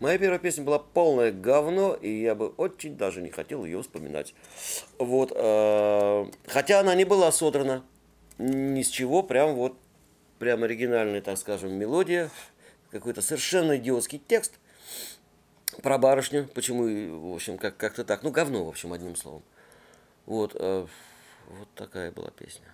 Моя первая песня была полное говно, и я бы очень даже не хотел ее вспоминать. Вот, э, хотя она не была содрана ни с чего, прям вот, прям оригинальная, так скажем, мелодия, какой-то совершенно идиотский текст про барышню, почему, в общем, как- как-то так, ну, говно, в общем, одним словом. Вот, э, вот такая была песня.